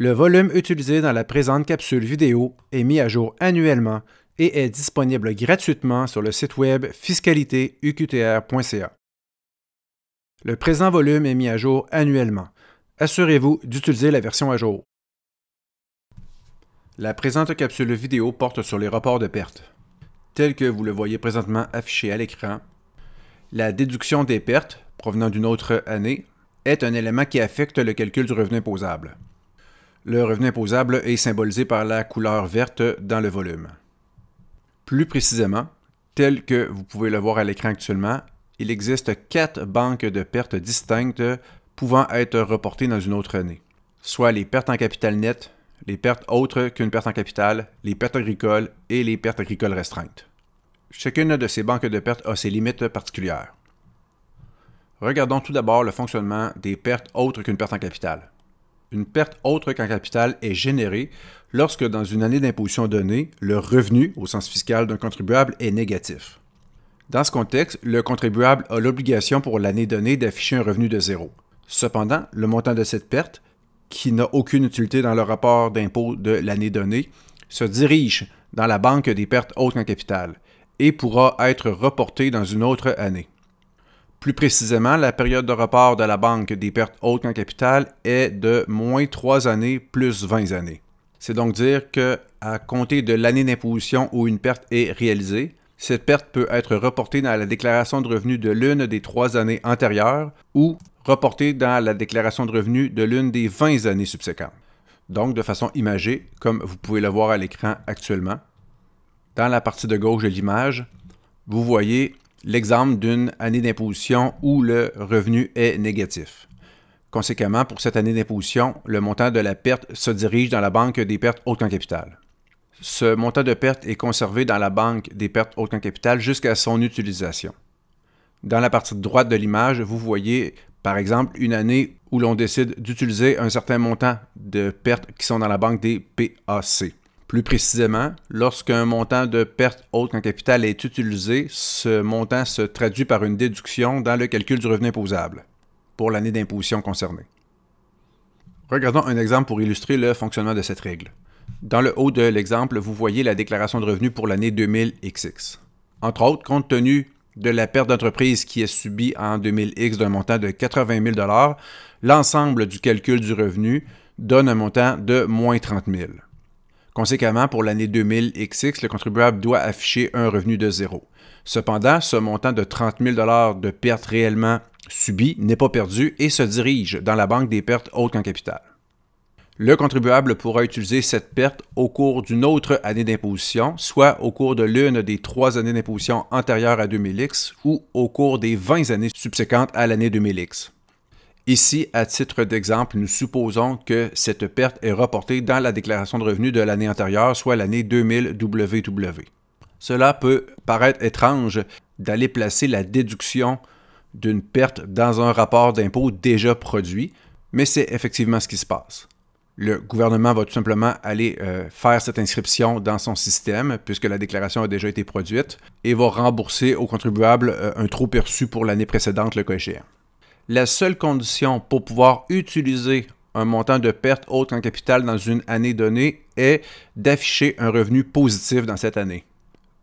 Le volume utilisé dans la présente capsule vidéo est mis à jour annuellement et est disponible gratuitement sur le site web fiscalitéuqtr.ca. Le présent volume est mis à jour annuellement. Assurez-vous d'utiliser la version à jour. La présente capsule vidéo porte sur les reports de pertes. Tel que vous le voyez présentement affiché à l'écran, la déduction des pertes provenant d'une autre année est un élément qui affecte le calcul du revenu imposable. Le revenu imposable est symbolisé par la couleur verte dans le volume. Plus précisément, tel que vous pouvez le voir à l'écran actuellement, il existe quatre banques de pertes distinctes pouvant être reportées dans une autre année, soit les pertes en capital net, les pertes autres qu'une perte en capital, les pertes agricoles et les pertes agricoles restreintes. Chacune de ces banques de pertes a ses limites particulières. Regardons tout d'abord le fonctionnement des pertes autres qu'une perte en capital une perte autre qu'en capital est générée lorsque, dans une année d'imposition donnée, le revenu, au sens fiscal d'un contribuable, est négatif. Dans ce contexte, le contribuable a l'obligation pour l'année donnée d'afficher un revenu de zéro. Cependant, le montant de cette perte, qui n'a aucune utilité dans le rapport d'impôt de l'année donnée, se dirige dans la banque des pertes autres qu'en capital et pourra être reporté dans une autre année. Plus précisément, la période de report de la banque des pertes hautes en capital est de moins 3 années plus 20 années. C'est donc dire que, à compter de l'année d'imposition où une perte est réalisée, cette perte peut être reportée dans la déclaration de revenus de l'une des trois années antérieures ou reportée dans la déclaration de revenus de l'une des 20 années subséquentes. Donc, de façon imagée, comme vous pouvez le voir à l'écran actuellement, dans la partie de gauche de l'image, vous voyez l'exemple d'une année d'imposition où le revenu est négatif. Conséquemment, pour cette année d'imposition, le montant de la perte se dirige dans la banque des pertes hautes capital. Ce montant de perte est conservé dans la banque des pertes hautes capital jusqu'à son utilisation. Dans la partie droite de l'image, vous voyez par exemple une année où l'on décide d'utiliser un certain montant de pertes qui sont dans la banque des PAC. Plus précisément, lorsqu'un montant de perte haute en capital est utilisé, ce montant se traduit par une déduction dans le calcul du revenu imposable pour l'année d'imposition concernée. Regardons un exemple pour illustrer le fonctionnement de cette règle. Dans le haut de l'exemple, vous voyez la déclaration de revenus pour l'année 2000XX. Entre autres, compte tenu de la perte d'entreprise qui est subie en 2000X d'un montant de 80 000 l'ensemble du calcul du revenu donne un montant de moins 30 000 Conséquemment, pour l'année 2000XX, le contribuable doit afficher un revenu de zéro. Cependant, ce montant de 30 000 de pertes réellement subies n'est pas perdu et se dirige dans la banque des pertes autres qu'en capital. Le contribuable pourra utiliser cette perte au cours d'une autre année d'imposition, soit au cours de l'une des trois années d'imposition antérieures à 2000X ou au cours des 20 années subséquentes à l'année 2000X. Ici, à titre d'exemple, nous supposons que cette perte est reportée dans la déclaration de revenus de l'année antérieure, soit l'année 2000 WW. Cela peut paraître étrange d'aller placer la déduction d'une perte dans un rapport d'impôt déjà produit, mais c'est effectivement ce qui se passe. Le gouvernement va tout simplement aller euh, faire cette inscription dans son système, puisque la déclaration a déjà été produite, et va rembourser au contribuable euh, un trop perçu pour l'année précédente, le cas échéant la seule condition pour pouvoir utiliser un montant de perte autre en capital dans une année donnée est d'afficher un revenu positif dans cette année.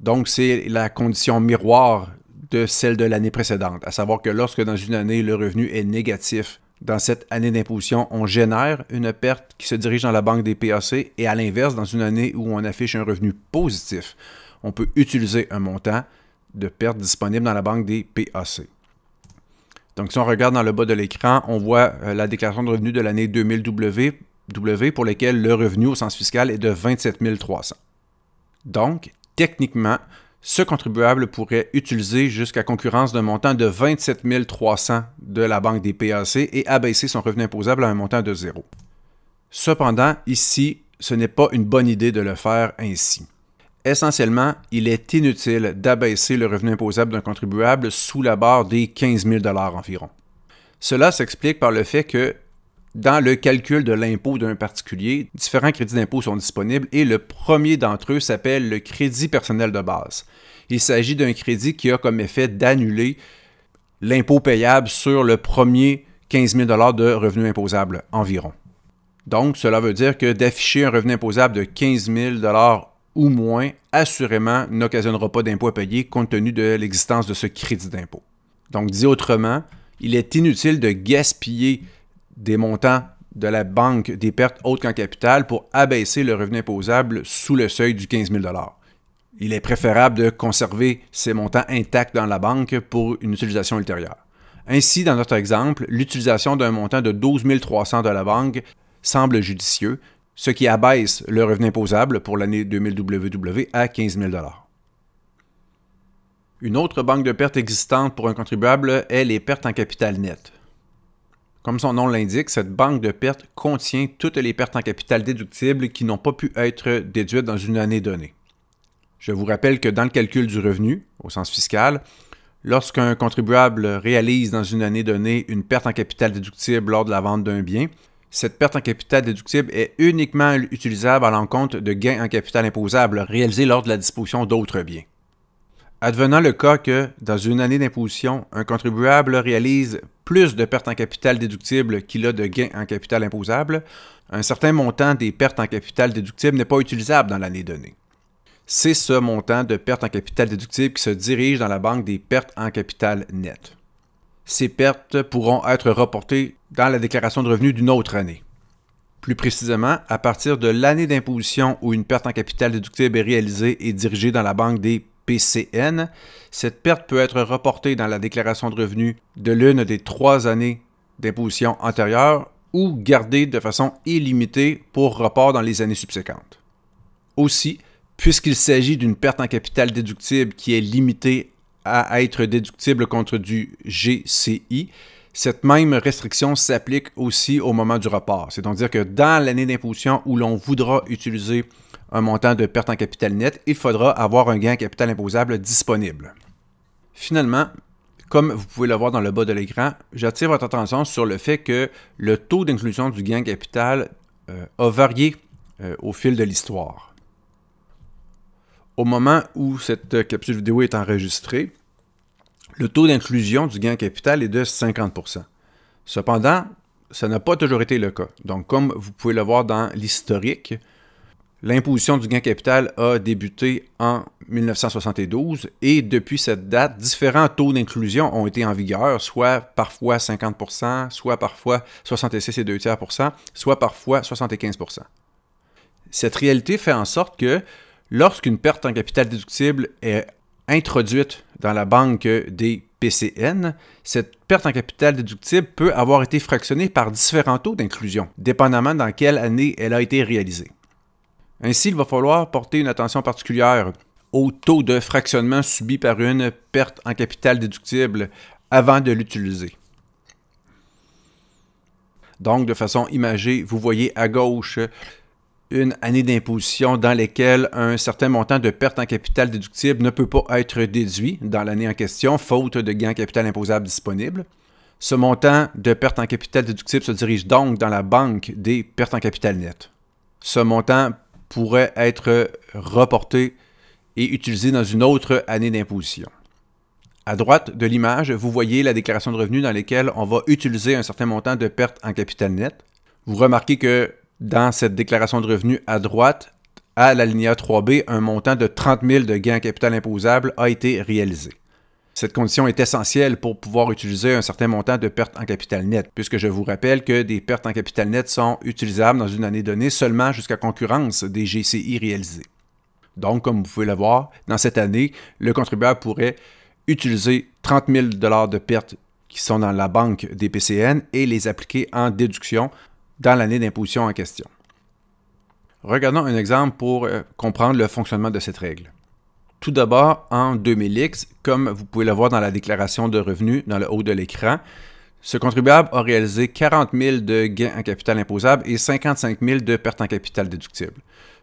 Donc, c'est la condition miroir de celle de l'année précédente, à savoir que lorsque dans une année le revenu est négatif, dans cette année d'imposition, on génère une perte qui se dirige dans la banque des PAC et à l'inverse, dans une année où on affiche un revenu positif, on peut utiliser un montant de perte disponible dans la banque des PAC. Donc, si on regarde dans le bas de l'écran, on voit euh, la déclaration de revenus de l'année 2000W pour laquelle le revenu au sens fiscal est de 27 300. Donc, techniquement, ce contribuable pourrait utiliser jusqu'à concurrence d'un montant de 27 300 de la banque des PAC et abaisser son revenu imposable à un montant de zéro. Cependant, ici, ce n'est pas une bonne idée de le faire ainsi. Essentiellement, il est inutile d'abaisser le revenu imposable d'un contribuable sous la barre des 15 000 environ. Cela s'explique par le fait que dans le calcul de l'impôt d'un particulier, différents crédits d'impôt sont disponibles et le premier d'entre eux s'appelle le crédit personnel de base. Il s'agit d'un crédit qui a comme effet d'annuler l'impôt payable sur le premier 15 000 de revenu imposable environ. Donc, cela veut dire que d'afficher un revenu imposable de 15 000 ou moins, assurément n'occasionnera pas d'impôt à payer compte tenu de l'existence de ce crédit d'impôt. Donc, dit autrement, il est inutile de gaspiller des montants de la banque des pertes hautes qu'en capital pour abaisser le revenu imposable sous le seuil du 15 000 Il est préférable de conserver ces montants intacts dans la banque pour une utilisation ultérieure. Ainsi, dans notre exemple, l'utilisation d'un montant de 12 300 de la banque semble judicieux, ce qui abaisse le revenu imposable pour l'année 2000 WW à 15 000 Une autre banque de pertes existante pour un contribuable est les pertes en capital net. Comme son nom l'indique, cette banque de pertes contient toutes les pertes en capital déductibles qui n'ont pas pu être déduites dans une année donnée. Je vous rappelle que dans le calcul du revenu, au sens fiscal, lorsqu'un contribuable réalise dans une année donnée une perte en capital déductible lors de la vente d'un bien, cette perte en capital déductible est uniquement utilisable à l'encontre de gains en capital imposable réalisés lors de la disposition d'autres biens. Advenant le cas que, dans une année d'imposition, un contribuable réalise plus de pertes en capital déductibles qu'il a de gains en capital imposable, un certain montant des pertes en capital déductible n'est pas utilisable dans l'année donnée. C'est ce montant de pertes en capital déductible qui se dirige dans la banque des pertes en capital nettes ces pertes pourront être reportées dans la déclaration de revenus d'une autre année. Plus précisément, à partir de l'année d'imposition où une perte en capital déductible est réalisée et dirigée dans la banque des PCN, cette perte peut être reportée dans la déclaration de revenus de l'une des trois années d'imposition antérieure ou gardée de façon illimitée pour report dans les années subséquentes. Aussi, puisqu'il s'agit d'une perte en capital déductible qui est limitée à être déductible contre du GCI. Cette même restriction s'applique aussi au moment du report. C'est-à-dire que dans l'année d'imposition où l'on voudra utiliser un montant de perte en capital net, il faudra avoir un gain en capital imposable disponible. Finalement, comme vous pouvez le voir dans le bas de l'écran, j'attire votre attention sur le fait que le taux d'inclusion du gain capital euh, a varié euh, au fil de l'histoire. Au moment où cette euh, capsule vidéo est enregistrée, le taux d'inclusion du gain capital est de 50 Cependant, ça n'a pas toujours été le cas. Donc, comme vous pouvez le voir dans l'historique, l'imposition du gain capital a débuté en 1972 et depuis cette date, différents taux d'inclusion ont été en vigueur, soit parfois 50 soit parfois 66 et 2 soit parfois 75 Cette réalité fait en sorte que lorsqu'une perte en capital déductible est introduite dans la banque des PCN, cette perte en capital déductible peut avoir été fractionnée par différents taux d'inclusion, dépendamment dans quelle année elle a été réalisée. Ainsi, il va falloir porter une attention particulière au taux de fractionnement subi par une perte en capital déductible avant de l'utiliser. Donc, de façon imagée, vous voyez à gauche une année d'imposition dans laquelle un certain montant de perte en capital déductible ne peut pas être déduit dans l'année en question, faute de gains en capital imposable disponible. Ce montant de perte en capital déductible se dirige donc dans la banque des pertes en capital net. Ce montant pourrait être reporté et utilisé dans une autre année d'imposition. À droite de l'image, vous voyez la déclaration de revenus dans laquelle on va utiliser un certain montant de perte en capital net. Vous remarquez que dans cette déclaration de revenus à droite, à la l'alinéa 3B, un montant de 30 000 de gains en capital imposable a été réalisé. Cette condition est essentielle pour pouvoir utiliser un certain montant de pertes en capital net, puisque je vous rappelle que des pertes en capital net sont utilisables dans une année donnée seulement jusqu'à concurrence des GCI réalisés. Donc, comme vous pouvez le voir, dans cette année, le contribuable pourrait utiliser 30 000 de pertes qui sont dans la banque des PCN et les appliquer en déduction dans l'année d'imposition en question. Regardons un exemple pour euh, comprendre le fonctionnement de cette règle. Tout d'abord, en 2000X, comme vous pouvez le voir dans la déclaration de revenus dans le haut de l'écran, ce contribuable a réalisé 40 000 de gains en capital imposable et 55 000 de pertes en capital déductible.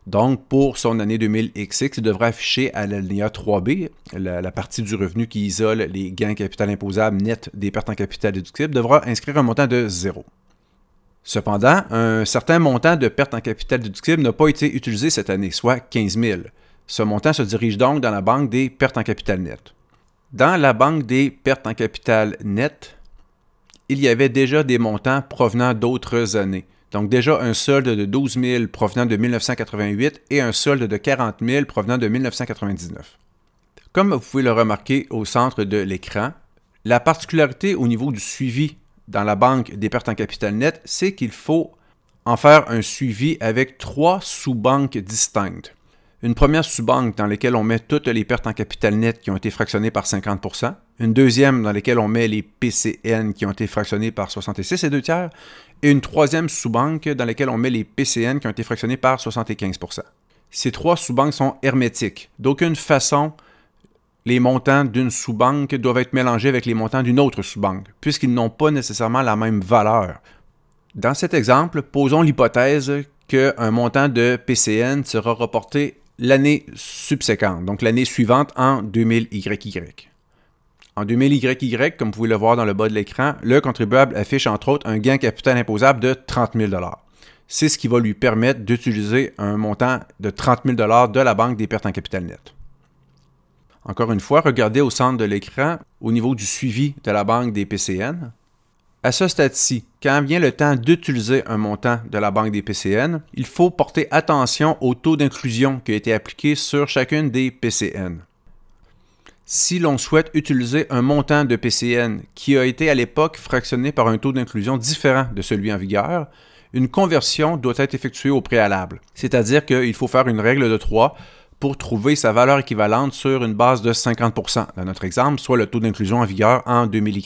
Donc, pour son année 2000XX, il devra afficher à l'alinéa 3B, la, partie du revenu qui isole les gains en capital imposable nets des pertes en capital déductibles devra inscrire un montant de zéro. Cependant, un certain montant de perte en capital déductible n'a pas été utilisé cette année, soit 15 000. Ce montant se dirige donc dans la banque des pertes en capital net. Dans la banque des pertes en capital net, il y avait déjà des montants provenant d'autres années. Donc déjà un solde de 12 000 provenant de 1988 et un solde de 40 000 provenant de 1999. Comme vous pouvez le remarquer au centre de l'écran, la particularité au niveau du suivi dans la banque des pertes en capital net, c'est qu'il faut en faire un suivi avec trois sous-banques distinctes. Une première sous-banque dans laquelle on met toutes les pertes en capital net qui ont été fractionnées par 50 une deuxième dans laquelle on met les PCN qui ont été fractionnés par 66 et deux tiers, et une troisième sous-banque dans laquelle on met les PCN qui ont été fractionnés par 75 Ces trois sous-banques sont hermétiques. D'aucune façon, les montants d'une sous-banque doivent être mélangés avec les montants d'une autre sous-banque, puisqu'ils n'ont pas nécessairement la même valeur. Dans cet exemple, posons l'hypothèse qu'un montant de PCN sera reporté l'année subséquente, donc l'année suivante en 2000YY. En 2000YY, comme vous pouvez le voir dans le bas de l'écran, le contribuable affiche entre autres un gain capital imposable de 30 000 C'est ce qui va lui permettre d'utiliser un montant de 30 000 de la Banque des pertes en capital net. Encore une fois, regardez au centre de l'écran au niveau du suivi de la banque des PCN. À ce stade-ci, quand vient le temps d'utiliser un montant de la banque des PCN, il faut porter attention au taux d'inclusion qui a été appliqué sur chacune des PCN. Si l'on souhaite utiliser un montant de PCN qui a été à l'époque fractionné par un taux d'inclusion différent de celui en vigueur, une conversion doit être effectuée au préalable, c'est-à-dire qu'il faut faire une règle de 3 pour trouver sa valeur équivalente sur une base de 50 dans notre exemple, soit le taux d'inclusion en vigueur en 2000 y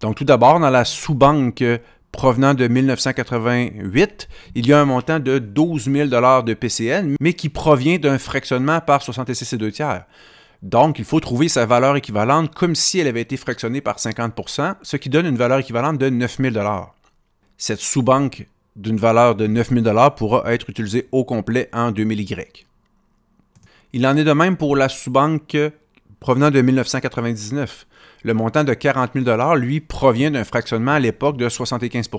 Donc tout d'abord, dans la sous-banque provenant de 1988, il y a un montant de 12 000 de PCN, mais qui provient d'un fractionnement par 66 et 2 tiers. Donc, il faut trouver sa valeur équivalente comme si elle avait été fractionnée par 50 ce qui donne une valeur équivalente de 9 000 Cette sous-banque d'une valeur de 9 000 pourra être utilisée au complet en 2000Y. Il en est de même pour la sous-banque provenant de 1999. Le montant de 40 000 lui, provient d'un fractionnement à l'époque de 75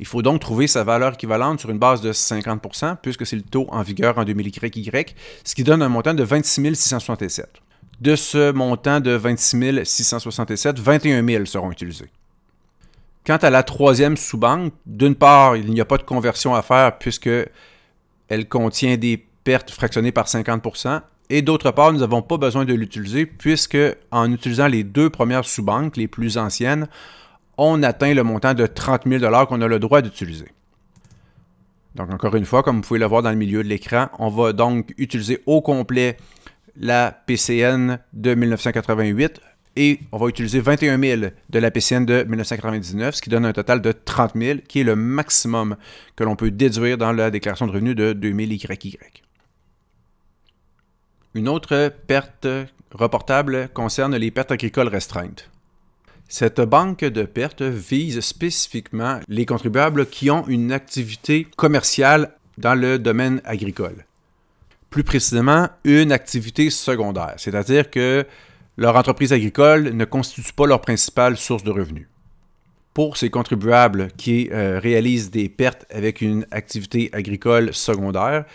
Il faut donc trouver sa valeur équivalente sur une base de 50 puisque c'est le taux en vigueur en 2000YY, ce qui donne un montant de 26 667. De ce montant de 26 667, 21 000 seront utilisés. Quant à la troisième sous-banque, d'une part, il n'y a pas de conversion à faire puisque elle contient des perte fractionnée par 50 et d'autre part, nous n'avons pas besoin de l'utiliser puisque en utilisant les deux premières sous-banques, les plus anciennes, on atteint le montant de 30 000 qu'on a le droit d'utiliser. Donc encore une fois, comme vous pouvez le voir dans le milieu de l'écran, on va donc utiliser au complet la PCN de 1988 et on va utiliser 21 000 de la PCN de 1999, ce qui donne un total de 30 000, qui est le maximum que l'on peut déduire dans la déclaration de revenus de 2000 YY. Une autre perte reportable concerne les pertes agricoles restreintes. Cette banque de pertes vise spécifiquement les contribuables qui ont une activité commerciale dans le domaine agricole. Plus précisément, une activité secondaire, c'est-à-dire que leur entreprise agricole ne constitue pas leur principale source de revenus. Pour ces contribuables qui euh, réalisent des pertes avec une activité agricole secondaire,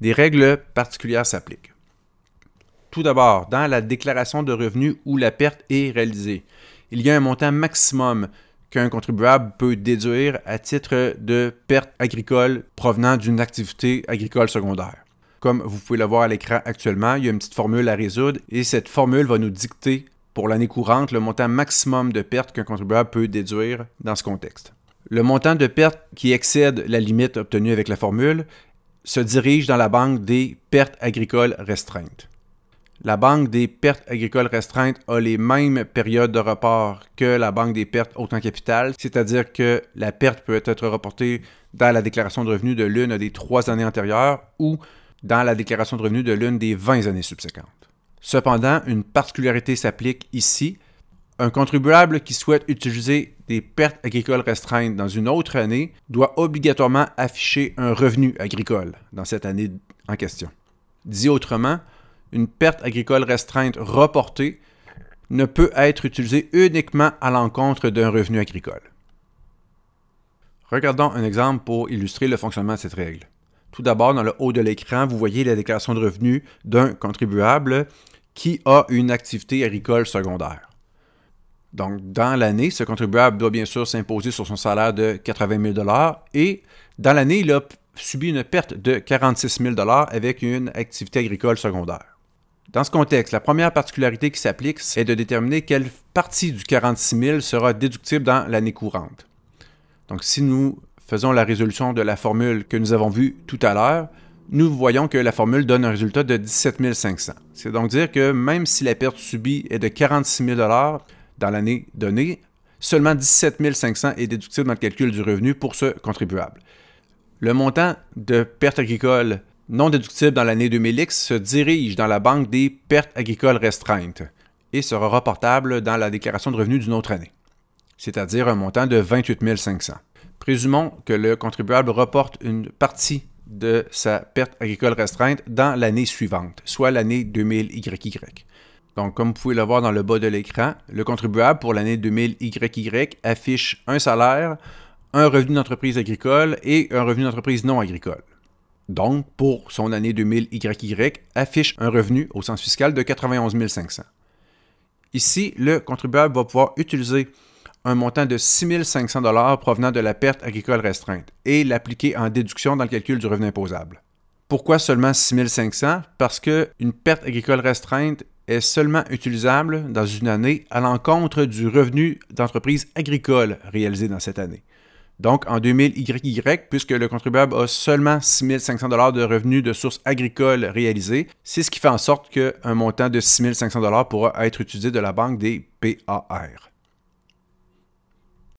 des règles particulières s'appliquent. Tout d'abord, dans la déclaration de revenus où la perte est réalisée, il y a un montant maximum qu'un contribuable peut déduire à titre de perte agricole provenant d'une activité agricole secondaire. Comme vous pouvez le voir à l'écran actuellement, il y a une petite formule à résoudre et cette formule va nous dicter pour l'année courante le montant maximum de perte qu'un contribuable peut déduire dans ce contexte. Le montant de perte qui excède la limite obtenue avec la formule se dirige dans la banque des pertes agricoles restreintes la Banque des pertes agricoles restreintes a les mêmes périodes de report que la Banque des pertes autant capital, c'est-à-dire que la perte peut être reportée dans la déclaration de revenus de l'une des trois années antérieures ou dans la déclaration de revenus de l'une des 20 années subséquentes. Cependant, une particularité s'applique ici. Un contribuable qui souhaite utiliser des pertes agricoles restreintes dans une autre année doit obligatoirement afficher un revenu agricole dans cette année en question. Dit autrement, une perte agricole restreinte reportée ne peut être utilisée uniquement à l'encontre d'un revenu agricole. Regardons un exemple pour illustrer le fonctionnement de cette règle. Tout d'abord, dans le haut de l'écran, vous voyez la déclaration de revenus d'un contribuable qui a une activité agricole secondaire. Donc, dans l'année, ce contribuable doit bien sûr s'imposer sur son salaire de 80 000 et dans l'année, il a subi une perte de 46 000 avec une activité agricole secondaire. Dans ce contexte, la première particularité qui s'applique est de déterminer quelle partie du 46 000 sera déductible dans l'année courante. Donc si nous faisons la résolution de la formule que nous avons vue tout à l'heure, nous voyons que la formule donne un résultat de 17 500. C'est donc dire que même si la perte subie est de 46 000 dans l'année donnée, seulement 17 500 est déductible dans le calcul du revenu pour ce contribuable. Le montant de perte agricole non déductible dans l'année 2000X se dirige dans la banque des pertes agricoles restreintes et sera reportable dans la déclaration de revenus d'une autre année, c'est-à-dire un montant de 28 500. Présumons que le contribuable reporte une partie de sa perte agricole restreinte dans l'année suivante, soit l'année 2000YY. Donc, comme vous pouvez le voir dans le bas de l'écran, le contribuable pour l'année 2000YY affiche un salaire, un revenu d'entreprise agricole et un revenu d'entreprise non agricole donc pour son année 2000 YY, affiche un revenu au sens fiscal de 91 500. Ici, le contribuable va pouvoir utiliser un montant de 6 500 provenant de la perte agricole restreinte et l'appliquer en déduction dans le calcul du revenu imposable. Pourquoi seulement 6 500? Parce qu'une perte agricole restreinte est seulement utilisable dans une année à l'encontre du revenu d'entreprise agricole réalisé dans cette année. Donc, en 2000 YY, puisque le contribuable a seulement 6500 dollars de revenus de sources agricoles réalisés, c'est ce qui fait en sorte qu'un montant de 6500 dollars pourra être utilisé de la banque des PAR.